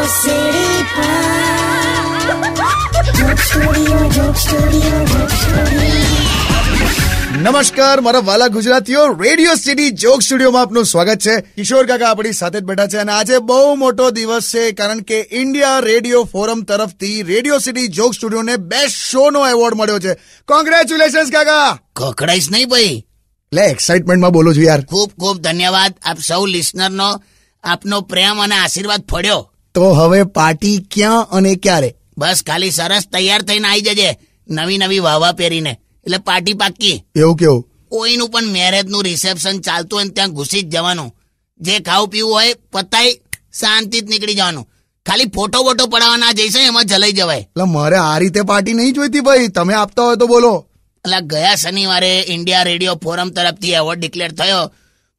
નમસ્કાર મારા વાલા ગુજરાતીઓ રેડિયો સિટી જોક સ્ટુડિયોમાં આપનું સ્વાગત છે કિશોર કાકા આપણી સાથે જ બેઠા છે અને આજે બહુ મોટો દિવસ છે કારણ કે ઇન્ડિયા રેડિયો ફોરમ તરફથી રેડિયો સિટી જોક સ્ટુડિયોને બેસ્ટ શોનો એવોર્ડ મળ્યો છે કોંગ્રેચ્યુલેશન્સ કાકા કોકડાઈશ નહીં ભાઈ લે એક્સાઇટમેન્ટમાં બોલો છું યાર ખૂબ ખૂબ ધન્યવાદ આપ સૌ લિસનરનો આપનો પ્રેમ અને આશીર્વાદ ફળ્યો તો હવે પાર્ટી ક્યાં અને ક્યારે બસ ખાલી સરસ તૈયાર થઈને આવી જજે નવી નવી વાવા પહેરીને એટલે પાર્ટી પાક્કી એવું કેવું કોઈનું પણ મેરેજનું રિસેપ્શન ચાલતું હોય ને ત્યાં ઘૂસી જ જવાનું જે ખાવું પીવું હોય પતાય શાંતિ જ નીકળી જવાનું ખાલી ફોટો વોટો પડાવવા ના જઈશ એમાં જલાઈ જવાય એટલે મારે આ રીતે પાર્ટી નહીં જોઈતી ભાઈ તમે આપતા હોય તો બોલો એટલે ગયા શનિવારે ઇન્ડિયા રેડિયો ફોરમ તરફથી એવોર્ડ ડિક્લેર થયો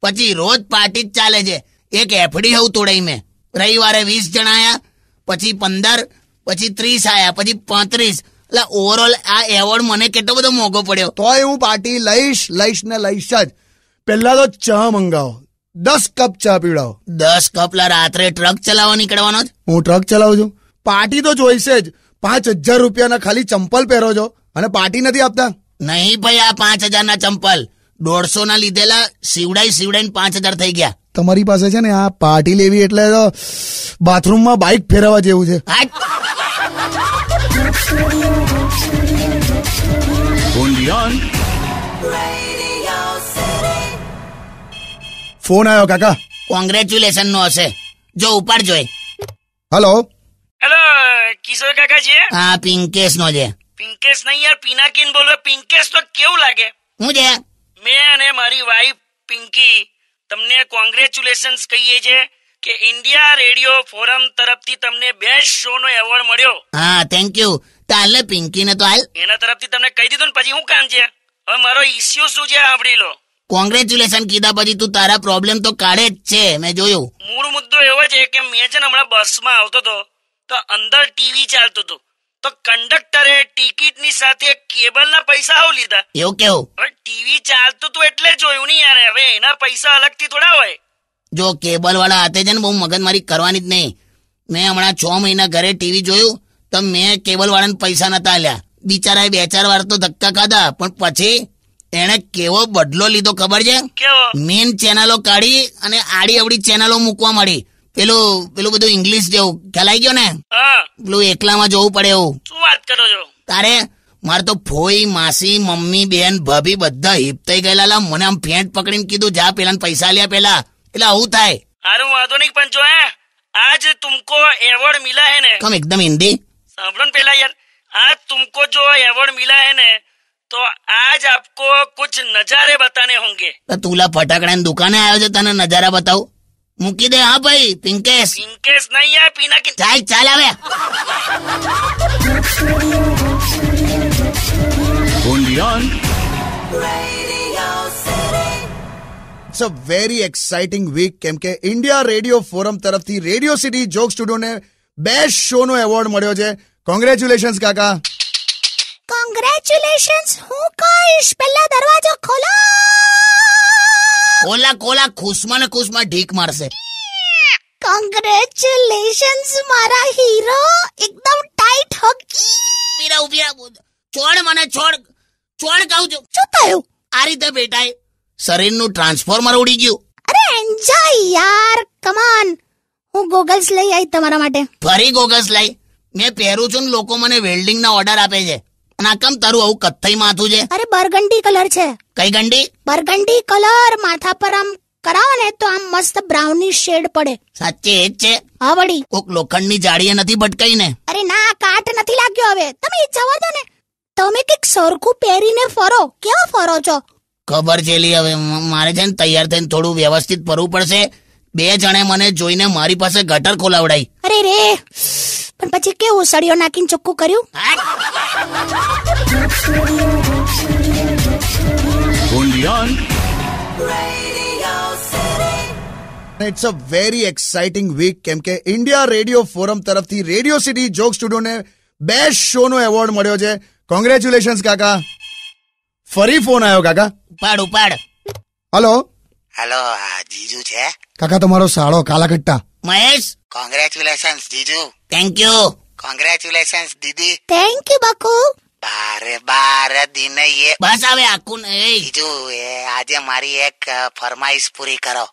પછી રોજ પાર્ટી જ ચાલે છે એક એફડી હું તોડાઈ મેં રવિવારે વીસ જણા આવ્યા પછી પંદર પછી ત્રીસ આવ્યા પછી પાંત્રીસ એટલે ઓવરઓલ આ એવોર્ડ મને કેટલો બધો મોંઘો પડ્યો તો હું પાર્ટી લઈશ લઈશ ને લઈશ જ પહેલા તો ચા મંગાવો દસ કપ ચા પીવડાવો દસ કપ લા રાત્રે ટ્રક ચલાવવા નીકળવાનો જ હું ટ્રક ચલાવું છું પાર્ટી તો જોઈશે જ પાંચ હજાર રૂપિયાના ખાલી ચંપલ પહેરો છો અને પાર્ટી નથી આપતા નહીં ભાઈ આ પાંચ હજારના ચંપલ દોઢસો ના લીધેલા સીવડાઈ સીવડાઈને પાંચ હજાર થઈ ગયા તમારી પાસે છે ને આ પાર્ટી લેવી એટલે તો બાથરૂમમાં બાઇક ફેરવવા જેવું છે ફોન આવ્યો કાકા કોંગ્રેચ્યુલેશન નો હશે જો ઉપાડજો હેલો હેલો કિશોર કાકા છે હા પિંકેશ નો છે પિંકેશ નહીં યાર પિનાકીન બોલો પિંકેશ તો કેવું લાગે હું છે મેં અને મારી વાઈફ પિંકી તમને કોંગ્રેચ્યુલેશન કહીએ છે કે ઇન્ડિયા રેડિયો ફોરમ તરફથી તમને બેસ્ટ શો નો એવોર્ડ મળ્યો હા થેન્ક યુ તાલે પિંકી ને તો હાલ એના તરફથી તમને કહી દીધું ને પછી હું કામ છે હવે મારો ઇશ્યુ શું છે આવડી લો કોંગ્રેચ્યુલેશન કીધા પછી તું તારા પ્રોબ્લેમ તો કાઢે જ છે મેં જોયું મૂળ મુદ્દો એવો છે કે મેં છે ને હમણાં બસ માં આવતો હતો તો અંદર ટીવી ચાલતું હતું તો કંડક્ટરે ટિકિટની સાથે કેબલના પૈસા લીધા એવું કેવું ટીવી ચાલતું તું એટલે જોયું નહીં યાર હવે એના પૈસા અલગથી થોડા હોય જો કેબલ વાળા હાથે છે ને બહુ મગજમારી કરવાની જ નહીં મેં હમણાં છ મહિના ઘરે ટીવી જોયું તો મેં કેબલ વાળાને પૈસા નતા આલ્યા બિચારાએ બે ચાર વાર તો ધક્કા ખાધા પણ પછી એણે કેવો બદલો લીધો ખબર છે મેઇન ચેનલો કાઢી અને આડી અવડી ચેનલો મૂકવા મળી પેલું પેલું બધું ઇંગ્લિશ જેવું ખ્યાલ આવી ગયો ને પેલું એકલામાં જોવું પડે એવું શું વાત કરો છો તારે મારે તો ફોઈ માસી મમ્મી બેન ભાભી બધા હિપ થઈ ગયેલા મને આમ ફેંટ પકડીને કીધું જા પેલા પૈસા લ્યા પેલા એટલે આવું થાય અરે વાંધો નહીં પણ જો હે आज तुमको अवार्ड मिला है ना कम एकदम हिंदी साबरन पहला यार आज तुमको जो अवार्ड मिला है ना तो आज आपको कुछ नजारे बताने होंगे तो तुला फटाकड़ा दुकाने आयो छे तने नजारा बताऊ मुकि दे हां भाई तिनकेश तिनकेश नहीं है पीनाक चल चल आ बे उन दॉन it's a very exciting week કેમકે ઇન્ડિયા રેડિયો ફોરમ તરફ થી રેડિયો સિટી જોક સ્ટુડિયો ને બેસ્ટ શો નો એવોર્ડ મળ્યો છે કોંગ્રેચ્યુલેશન્સ કાકા કોંગ્રેચ્યુલેશન્સ હું કાઈશ પેલ્લા દરવાજો ખોલા કોલા કોલા ખુશમાં ને ખુશમાં ઢીક મારશે કોંગ્રેચ્યુલેશન્સ મારા હીરો એકદમ ટાઈટ હકી પીરા ઉભીરા છોડ મને છોડ છોડ કહું છું શું થયું આ રીતે બેટા શરીરનું ટ્રાન્સફોર્મર ઉડી ગયું અરે એન્જોય યાર કમાન હું ગોગલ્સ લઈ આવી તમારા માટે ફરી ગોગલ્સ લઈ મેં પહેરું છું ને લોકો મને વેલ્ડિંગ ના ઓર્ડર આપે છે અને આ કેમ તારું આવું કથ્થઈ માથું છે અરે બરગંડી કલર છે કઈ ગંડી બરગંડી કલર માથા પર આમ કરાવો ને તો આમ મસ્ત બ્રાઉની શેડ પડે સાચે એ જ છે હા વળી કોક લોખંડની જાળીએ નથી ભટકાઈ ને અરે ના કાટ નથી લાગ્યો હવે તમે જવા દો ને તમે કઈક સરખું પહેરીને ફરો કેવા ફરો છો ખબર છે લી હવે મારે છે ને તૈયાર થઈને થોડું વ્યવસ્થિત ફરવું પડશે બે જણે મને જોઈને મારી પાસે ગટર ખોલાવડાઈ અરે રે પણ પછી કેવું સળિયો નાખીને ચોખ્ખું કર્યું Beyond. It's a very exciting week કેમ કે ઇન્ડિયા રેડિયો ફોરમ તરફથી રેડિયો સિટી જોક સ્ટુડિયોને બેસ્ટ શોનો એવોર્ડ મળ્યો છે કોંગ્રેચ્યુલેશન્સ કાકા ફરી ફોન આવ્યો કાકા ઉપાડ ઉપાડ હલો હેલો જીજુ છે કાકા તમારો સાળો કાલાકટ્ટા મહેશ કોંગ્રેચ્યુલેશન્સ જીજુ થેન્ક યુ કોંગ્રેચ્યુલેશન્સ દીદી થેન્ક યુ બાકુ બારે બાર દિનયે બસ હવે આખું નહીં બીજું એ આજે મારી એક ફરમાઈશ પૂરી કરો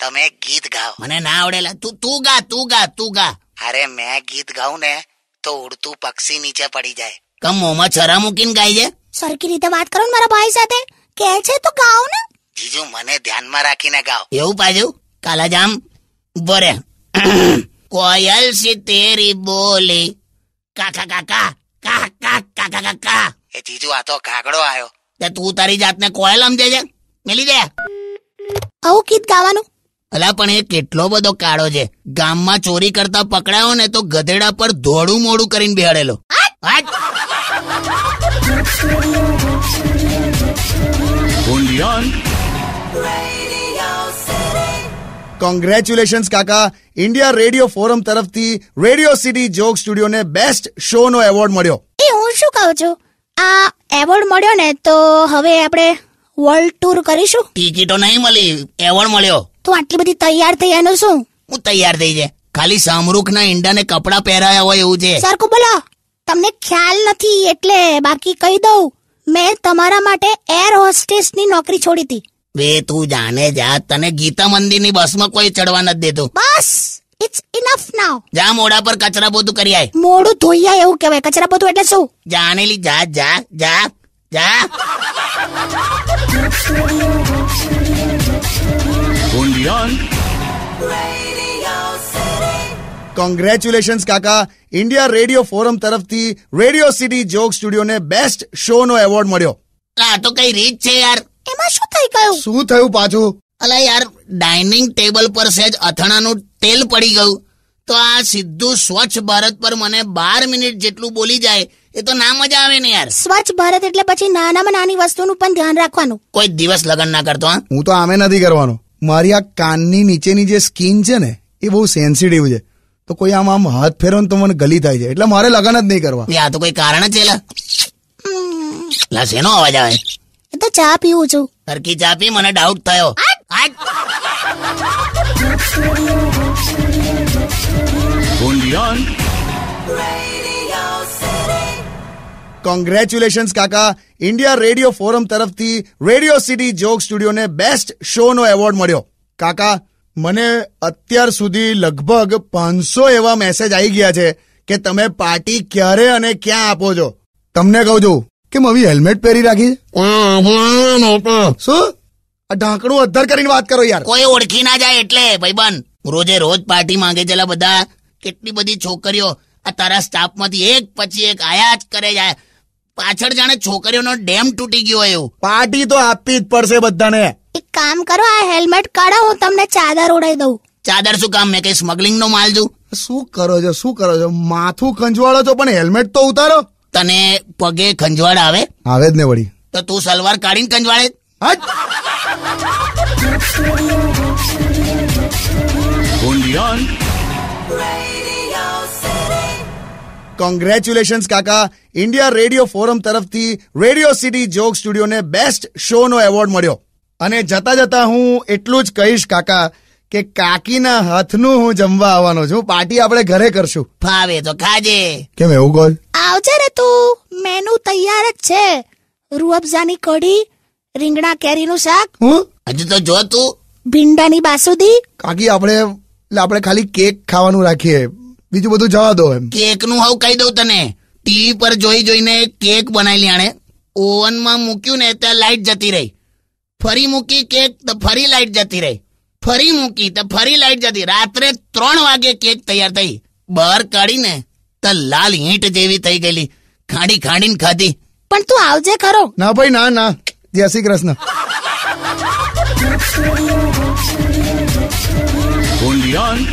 તમે ગીત ગાઓ મને ના આવડેલા તું તું ગા તું ગા તું ગા અરે મેં ગીત ગાઉં ને તો ઉડતું પક્ષી નીચે પડી જાય કમ મોમાં છરા મૂકીને ગાય છે સરખી રીતે વાત કરો ને મારા ભાઈ સાથે કે છે તો ગાઓ ને જીજુ મને ધ્યાનમાં રાખીને ગાઓ એવું પાજુ કાલા જામ બોરે કોયલ સી તેરી બોલી કાકા કાકા કા કા કા કા કા કા એ જીજુ આ તો કાગડો આવ્યો તે તું તારી જાતને કોયલ સમજે છે મેલી દે આવું ગીત ગાવાનું અલા પણ એ કેટલો બધો કાળો છે ગામમાં ચોરી કરતા પકડાયો ને તો ગધેડા પર ધોળું મોડું કરીને બેહાડેલો Only on. કોંગ્રેચ્યુલેશન્સ કાકા ઇન્ડિયા રેડિયો ફોરમ તરફથી રેડિયો સિટી જોક સ્ટુડિયોને બેસ્ટ શોનો એવોર્ડ મળ્યો એ હું શું કહું છું આ એવોર્ડ મળ્યો ને તો હવે આપણે વર્લ્ડ ટુર કરીશું ટિકિટો નહીં મળી એવોર્ડ મળ્યો તું આટલી બધી તૈયાર થઈ એનું શું હું તૈયાર થઈ જાય ખાલી શામરૂખના ઈંડાને કપડાં પહેરાયા હોય એવું છે સરખું બોલો તમને ખ્યાલ નથી એટલે બાકી કહી દઉં મેં તમારા માટે એર હોસ્ટેસની નોકરી છોડી હતી બે તું જાને જા તને ગીતા મંદિર મંદિરની બસમાં કોઈ ચડવા નથી દેતું બસ ઇટ્સ ઇનફ નાઉ જા મોડા પર કચરા બોધું કરી આય મોડું ધોઈ આય એવું કહેવાય કચરા બોધું એટલે શું જાનેલી જા જા જા જા કોંગ્રેચ્યુલેશન્સ કાકા ઇન્ડિયા રેડિયો ફોરમ તરફથી રેડિયો સિટી જોક સ્ટુડિયોને બેસ્ટ શો નો એવોર્ડ મળ્યો આ તો કઈ રીત છે યાર એમાં શું થઈ ગયું શું થયું પાછું અલા યાર ડાઇનિંગ ટેબલ પર સહેજ અથાણાનું તેલ પડી ગયું તો આ સીધું સ્વચ્છ ભારત પર મને બાર મિનિટ જેટલું બોલી જાય એ તો ના મજા આવે ને યાર સ્વચ્છ ભારત એટલે પછી નાનામાં નાની વસ્તુનું પણ ધ્યાન રાખવાનું કોઈ દિવસ લગન ના કરતો હા હું તો આમે નથી કરવાનો મારી આ કાનની નીચેની જે સ્કીન છે ને એ બહુ સેન્સિટિવ છે તો કોઈ આમ આમ હાથ ફેરવો તો મને ગલી થાય છે એટલે મારે લગન જ નહીં કરવા આ તો કોઈ કારણ છે લા શેનો અવાજ આવે એ તો ચા પીવું છું સરખી ચા પી મને ડાઉટ થયો કોંગ્રેચ્યુલેશન્સ કાકા ઇન્ડિયા રેડિયો ફોરમ તરફથી રેડિયો સિટી જોક ને બેસ્ટ શો નો એવોર્ડ મળ્યો કાકા મને અત્યાર સુધી લગભગ પાંચસો એવા મેસેજ આવી ગયા છે કે તમે પાર્ટી ક્યારે અને ક્યાં આપો છો તમને કહું છું કે મમ્મી હેલ્મેટ પહેરી રાખી શું આ ઢાંકણું અધર કરીને વાત કરો યાર કોઈ ઓળખી ના જાય એટલે ભાઈબંધ રોજે રોજ પાર્ટી માંગે છે બધા કેટલી બધી છોકરીઓ આ તારા સ્ટાફ માંથી એક પછી એક આયા જ કરે જાય પાછળ જાણે છોકરીઓનો ડેમ તૂટી ગયો એવું પાર્ટી તો આપવી જ પડશે બધાને એક કામ કરો આ હેલ્મેટ કાઢો હું તમને ચાદર ઓઢાઈ દઉં ચાદર શું કામ મેં કઈ સ્મગલિંગ નો માલ છું શું કરો છો શું કરો છો માથું ખંજવાળો છો પણ હેલ્મેટ તો ઉતારો તને પગે ખંજવાળ આવે આવે જ ને વળી તો તું સલવાર કાઢીને ખંજવાળે કોંગ્રેચ્યુલેશન્સ કાકા ઇન્ડિયા રેડિયો ફોરમ તરફથી રેડિયો સિટી જોક સ્ટુડિયોને બેસ્ટ શોનો એવોર્ડ મળ્યો અને જતા જતા હું એટલું જ કહીશ કાકા કે કાકીના હાથનું હું જમવા આવવાનો છું પાર્ટી આપણે ઘરે કરશું ફાવે તો ખાજે કેમ એવું કોલ આવજે રે તું મેનુ તૈયાર જ છે રૂઅફઝાની કઢી રીંગણા કેરીનું શાક હું હજુ તો જો તું ભીંડાની બાસુદી કાકી આપણે આપણે ખાલી કેક ખાવાનું રાખીએ બીજું બધું જવા દો એમ કેકનું હાવ કહી દઉં તને ટીવી પર જોઈ જોઈને કેક બનાવી લ્યાણે ઓવનમાં મૂક્યું ને ત્યાં લાઈટ જતી રહી ફરી મૂકી કેક તો ફરી લાઈટ જતી રહી ફરી મૂકી તો ફરી લાઈટ જતી રાત્રે ત્રણ વાગે કેક તૈયાર થઈ બહાર કાઢીને તો લાલ ઈંટ જેવી થઈ ગયેલી ખાંડી ને ખાધી પણ તું આવજે ખરો ના ભાઈ ના ના જય શ્રી કૃષ્ણ ઓન